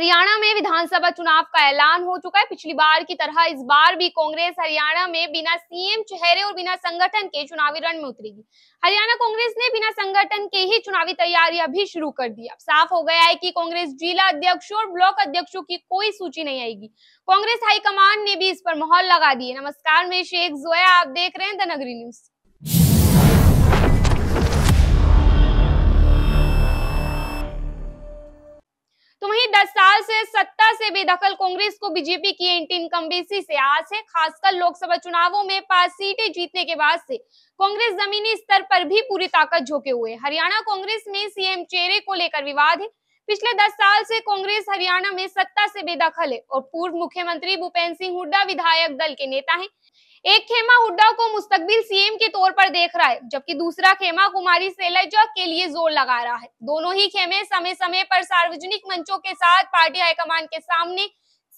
हरियाणा में विधानसभा चुनाव का ऐलान हो चुका है पिछली बार की तरह इस बार भी कांग्रेस हरियाणा में बिना सीएम चेहरे और बिना संगठन के चुनावी रण में उतरेगी हरियाणा कांग्रेस ने बिना संगठन के ही चुनावी तैयारियां भी शुरू कर दी अब साफ हो गया है कि कांग्रेस जिला अध्यक्षों और ब्लॉक अध्यक्षों की कोई सूची नहीं आएगी कांग्रेस हाईकमान ने भी इस पर मोहर लगा दी नमस्कार मैं शेख जोया आप देख रहे हैं द नगरी न्यूज बिहार से सत्ता से बेदखल कांग्रेस को बीजेपी की एंटी इनकम्बेसी से आज है खासकर लोकसभा चुनावों में पांच सीटें जीतने के बाद से कांग्रेस जमीनी स्तर पर भी पूरी ताकत झोंके हुए हरियाणा कांग्रेस में सीएम चेहरे को लेकर विवाद है पिछले दस साल से कांग्रेस हरियाणा में सत्ता से बेदखल है और पूर्व मुख्यमंत्री भूपेंद्र सिंह हुड्डा विधायक दल के नेता हैं एक खेमा हुड्डा को मुस्तकबिल सीएम के तौर पर देख रहा है जबकि दूसरा खेमा कुमारी सैलजा के लिए जोर लगा रहा है दोनों ही खेमे समय समय पर सार्वजनिक मंचों के साथ पार्टी हाईकमान के सामने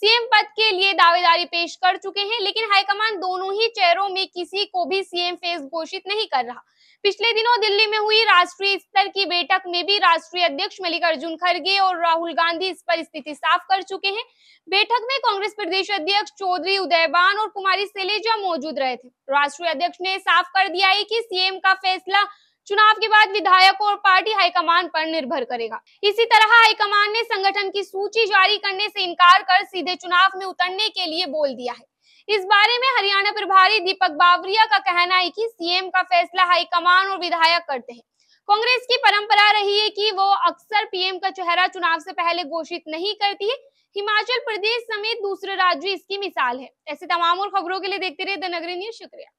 सीएम पद के लिए दावेदारी पेश कर चुके हैं लेकिन हाईकमान दोनों ही चेहरों में किसी को भी सीएम फेस घोषित नहीं कर रहा पिछले दिनों दिल्ली में हुई राष्ट्रीय स्तर की बैठक में भी राष्ट्रीय अध्यक्ष मल्लिकार्जुन खड़गे और राहुल गांधी इस पर स्थिति साफ कर चुके हैं बैठक में कांग्रेस प्रदेश अध्यक्ष चौधरी उदयवान और कुमारी सैलेजा मौजूद रहे थे राष्ट्रीय अध्यक्ष ने साफ कर दिया है कि सीएम का फैसला चुनाव के बाद विधायकों और पार्टी हाईकमान पर निर्भर करेगा इसी तरह हाईकमान ने संगठन की सूची जारी करने से इनकार कर सीधे चुनाव में उतरने के लिए बोल दिया है इस बारे में हरियाणा प्रभारी दीपक बावरिया का कहना है कि सीएम का फैसला हाईकमान और विधायक करते हैं कांग्रेस की परंपरा रही है कि वो अक्सर पीएम का चेहरा चुनाव से पहले घोषित नहीं करती है हिमाचल प्रदेश समेत दूसरे राज्य इसकी मिसाल है ऐसे तमाम और खबरों के लिए देखते रहे द नगरी न्यूज शुक्रिया